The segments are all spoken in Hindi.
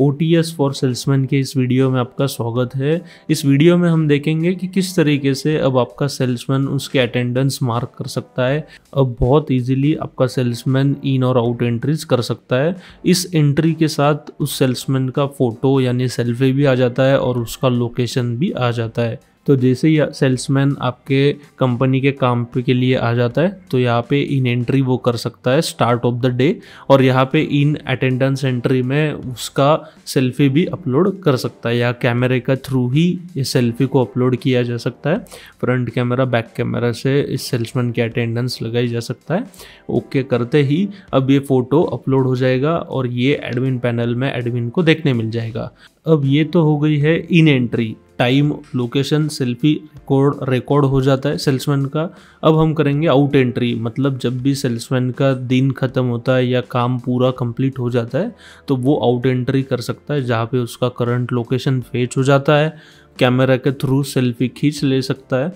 O T S for salesman के इस वीडियो में आपका स्वागत है इस वीडियो में हम देखेंगे कि किस तरीके से अब आपका सेल्समैन उसके अटेंडेंस मार्क कर सकता है अब बहुत इजीली आपका सेल्समैन इन और आउट एंट्रीज कर सकता है इस एंट्री के साथ उस सेल्समैन का फ़ोटो यानी सेल्फी भी आ जाता है और उसका लोकेशन भी आ जाता है तो जैसे ही सेल्समैन आपके कंपनी के काम के लिए आ जाता है तो यहाँ पे इन एंट्री वो कर सकता है स्टार्ट ऑफ द डे और यहाँ पे इन अटेंडेंस एंट्री में उसका सेल्फी भी अपलोड कर सकता है या कैमरे का थ्रू ही इस सेल्फी को अपलोड किया जा सकता है फ्रंट कैमरा बैक कैमरा से इस सेल्समैन की अटेंडेंस लगाई जा सकता है ओके करते ही अब ये फ़ोटो अपलोड हो जाएगा और ये एडमिन पैनल में एडमिन को देखने मिल जाएगा अब ये तो हो गई है in entry time location selfie record record हो जाता है सेल्समैन का अब हम करेंगे आउट एंट्री मतलब जब भी सेल्समैन का दिन ख़त्म होता है या काम पूरा कंप्लीट हो जाता है तो वो आउट एंट्री कर सकता है जहाँ पे उसका करंट लोकेशन फेच हो जाता है कैमरा के थ्रू सेल्फी खींच ले सकता है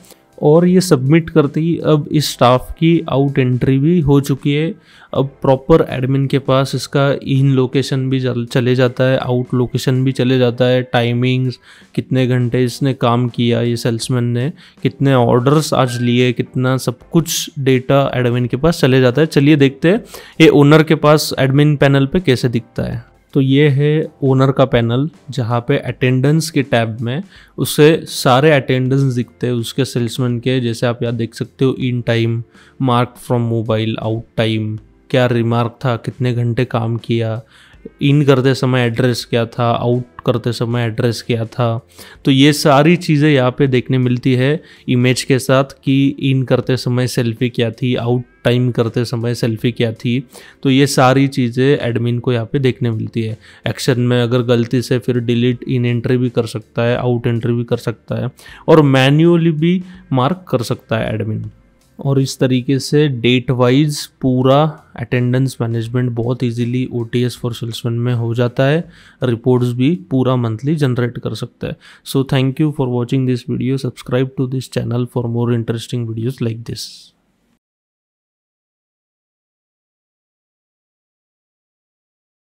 और ये सबमिट करते ही अब इस स्टाफ की आउट एंट्री भी हो चुकी है अब प्रॉपर एडमिन के पास इसका इन लोकेशन भी चले जाता है आउट लोकेशन भी चले जाता है टाइमिंग्स कितने घंटे इसने काम किया ये सेल्समैन ने कितने ऑर्डर्स आज लिए कितना सब कुछ डेटा एडमिन के पास चले जाता है चलिए देखते हैं ये ओनर के पास एडमिन पैनल पे कैसे दिखता है तो ये है ओनर का पैनल जहाँ पे अटेंडेंस के टैब में उसे सारे अटेंडेंस दिखते हैं उसके सेल्समैन के जैसे आप यहाँ देख सकते हो in time mark from mobile out time क्या रिमार्क था कितने घंटे काम किया इन करते समय एड्रेस क्या था आउट करते समय एड्रेस क्या था तो ये सारी चीज़ें यहाँ पे देखने मिलती है इमेज के साथ कि इन करते समय सेल्फी क्या थी आउट टाइम करते समय सेल्फी क्या थी तो ये सारी चीज़ें एडमिन को यहाँ पे देखने मिलती है एक्शन में अगर गलती से फिर डिलीट इन एंट्री भी कर सकता है आउट एंट्री भी कर सकता है और मैन्युअली भी मार्क कर सकता है एडमिन और इस तरीके से डेट वाइज पूरा अटेंडेंस मैनेजमेंट बहुत easily O T S for salesman में हो जाता है रिपोर्ट्स भी पूरा मंथली जनरेट कर सकता है so thank you for watching this video subscribe to this channel for more interesting videos like this